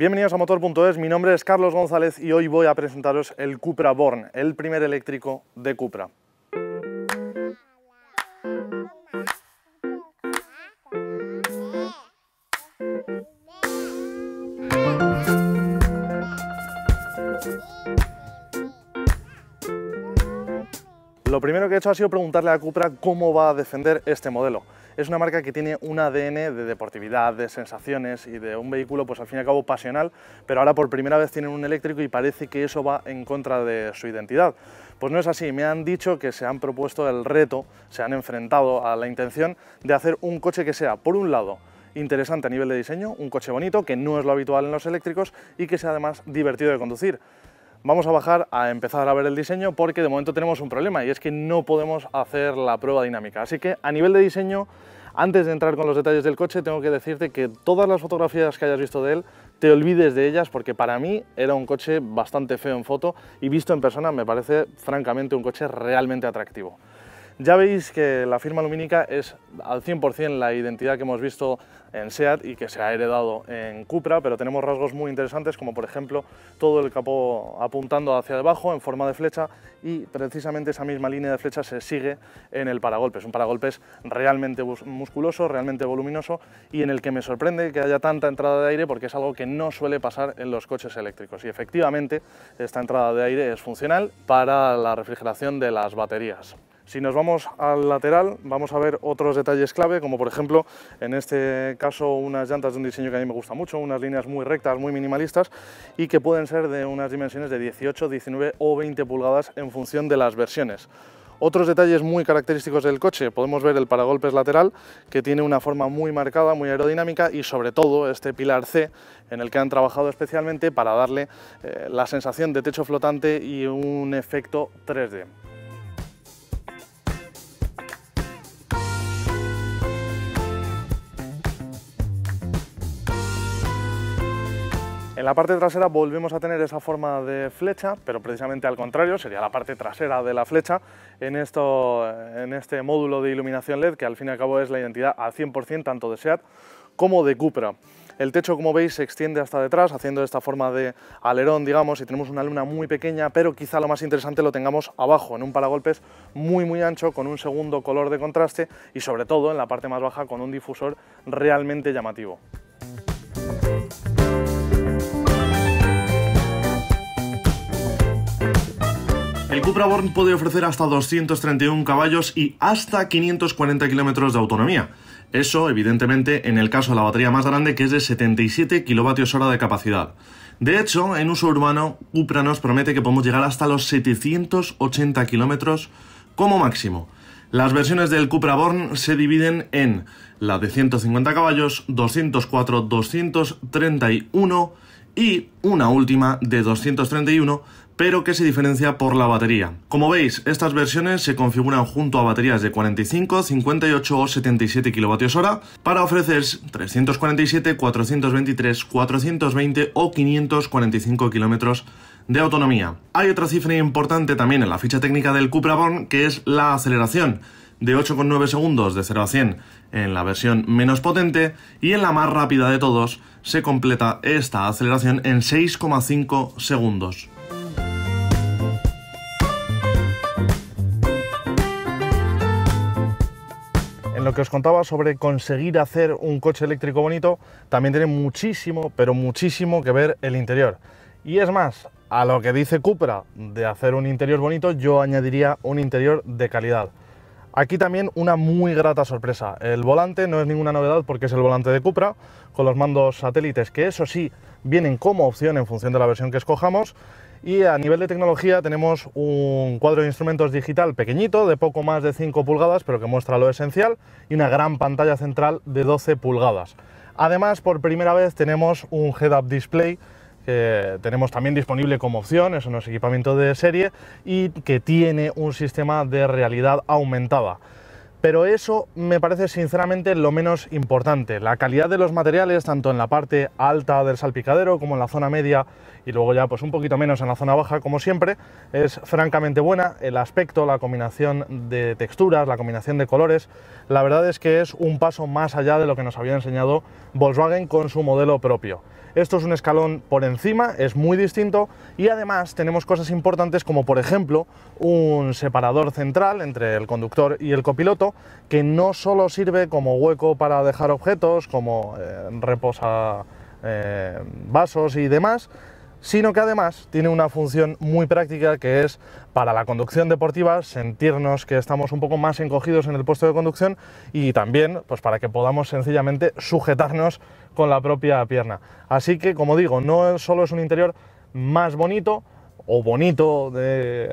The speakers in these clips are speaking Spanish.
Bienvenidos a Motor.es, mi nombre es Carlos González y hoy voy a presentaros el Cupra Born, el primer eléctrico de Cupra. Lo primero que he hecho ha sido preguntarle a Cupra cómo va a defender este modelo. Es una marca que tiene un ADN de deportividad, de sensaciones y de un vehículo, pues al fin y al cabo, pasional, pero ahora por primera vez tienen un eléctrico y parece que eso va en contra de su identidad. Pues no es así, me han dicho que se han propuesto el reto, se han enfrentado a la intención de hacer un coche que sea, por un lado, interesante a nivel de diseño, un coche bonito, que no es lo habitual en los eléctricos y que sea además divertido de conducir. Vamos a bajar a empezar a ver el diseño porque de momento tenemos un problema y es que no podemos hacer la prueba dinámica. Así que a nivel de diseño, antes de entrar con los detalles del coche, tengo que decirte que todas las fotografías que hayas visto de él, te olvides de ellas porque para mí era un coche bastante feo en foto y visto en persona me parece francamente un coche realmente atractivo. Ya veis que la firma lumínica es al 100% la identidad que hemos visto en SEAT y que se ha heredado en Cupra, pero tenemos rasgos muy interesantes como por ejemplo todo el capó apuntando hacia debajo en forma de flecha y precisamente esa misma línea de flecha se sigue en el paragolpes, un paragolpes realmente musculoso, realmente voluminoso y en el que me sorprende que haya tanta entrada de aire porque es algo que no suele pasar en los coches eléctricos y efectivamente esta entrada de aire es funcional para la refrigeración de las baterías. Si nos vamos al lateral, vamos a ver otros detalles clave, como por ejemplo, en este caso, unas llantas de un diseño que a mí me gusta mucho, unas líneas muy rectas, muy minimalistas, y que pueden ser de unas dimensiones de 18, 19 o 20 pulgadas en función de las versiones. Otros detalles muy característicos del coche, podemos ver el paragolpes lateral, que tiene una forma muy marcada, muy aerodinámica y sobre todo este pilar C, en el que han trabajado especialmente para darle eh, la sensación de techo flotante y un efecto 3D. En la parte trasera volvemos a tener esa forma de flecha, pero precisamente al contrario, sería la parte trasera de la flecha en, esto, en este módulo de iluminación LED, que al fin y al cabo es la identidad al 100% tanto de SEAT como de Cupra. El techo, como veis, se extiende hasta detrás, haciendo esta forma de alerón, digamos, y tenemos una luna muy pequeña, pero quizá lo más interesante lo tengamos abajo, en un paragolpes muy, muy ancho, con un segundo color de contraste y, sobre todo, en la parte más baja, con un difusor realmente llamativo. El Cupra Born puede ofrecer hasta 231 caballos y hasta 540 kilómetros de autonomía. Eso, evidentemente, en el caso de la batería más grande, que es de 77 hora de capacidad. De hecho, en uso urbano, Cupra nos promete que podemos llegar hasta los 780 kilómetros como máximo. Las versiones del Cupra Born se dividen en la de 150 caballos, 204, 231 y una última de 231 pero que se diferencia por la batería. Como veis, estas versiones se configuran junto a baterías de 45, 58 o 77 kWh para ofrecer 347, 423, 420 o 545 km de autonomía. Hay otra cifra importante también en la ficha técnica del Cupra Born que es la aceleración de 8,9 segundos de 0 a 100 en la versión menos potente y en la más rápida de todos se completa esta aceleración en 6,5 segundos. En lo que os contaba sobre conseguir hacer un coche eléctrico bonito, también tiene muchísimo, pero muchísimo que ver el interior. Y es más, a lo que dice Cupra de hacer un interior bonito, yo añadiría un interior de calidad. Aquí también una muy grata sorpresa. El volante no es ninguna novedad porque es el volante de Cupra con los mandos satélites que eso sí vienen como opción en función de la versión que escojamos. Y a nivel de tecnología tenemos un cuadro de instrumentos digital pequeñito de poco más de 5 pulgadas pero que muestra lo esencial y una gran pantalla central de 12 pulgadas. Además por primera vez tenemos un head-up display tenemos también disponible como opción, es un equipamiento de serie y que tiene un sistema de realidad aumentada. Pero eso me parece sinceramente lo menos importante. La calidad de los materiales, tanto en la parte alta del salpicadero como en la zona media y luego ya pues un poquito menos en la zona baja, como siempre, es francamente buena. El aspecto, la combinación de texturas, la combinación de colores, la verdad es que es un paso más allá de lo que nos había enseñado Volkswagen con su modelo propio. Esto es un escalón por encima, es muy distinto y además tenemos cosas importantes como por ejemplo un separador central entre el conductor y el copiloto que no solo sirve como hueco para dejar objetos, como eh, reposa eh, vasos y demás, sino que además tiene una función muy práctica que es para la conducción deportiva sentirnos que estamos un poco más encogidos en el puesto de conducción y también pues para que podamos sencillamente sujetarnos con la propia pierna. Así que como digo, no solo es un interior más bonito, o bonito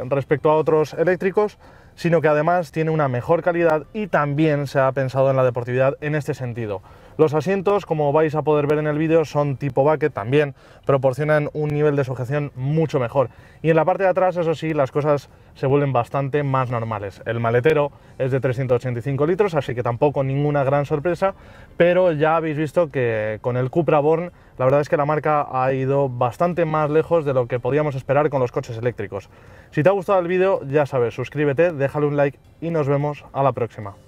respecto a otros eléctricos, sino que además tiene una mejor calidad y también se ha pensado en la deportividad en este sentido. Los asientos, como vais a poder ver en el vídeo, son tipo bucket, también proporcionan un nivel de sujeción mucho mejor. Y en la parte de atrás, eso sí, las cosas se vuelven bastante más normales. El maletero es de 385 litros, así que tampoco ninguna gran sorpresa, pero ya habéis visto que con el Cupra Born la verdad es que la marca ha ido bastante más lejos de lo que podíamos esperar con los coches eléctricos. Si te ha gustado el vídeo, ya sabes, suscríbete, déjale un like y nos vemos a la próxima.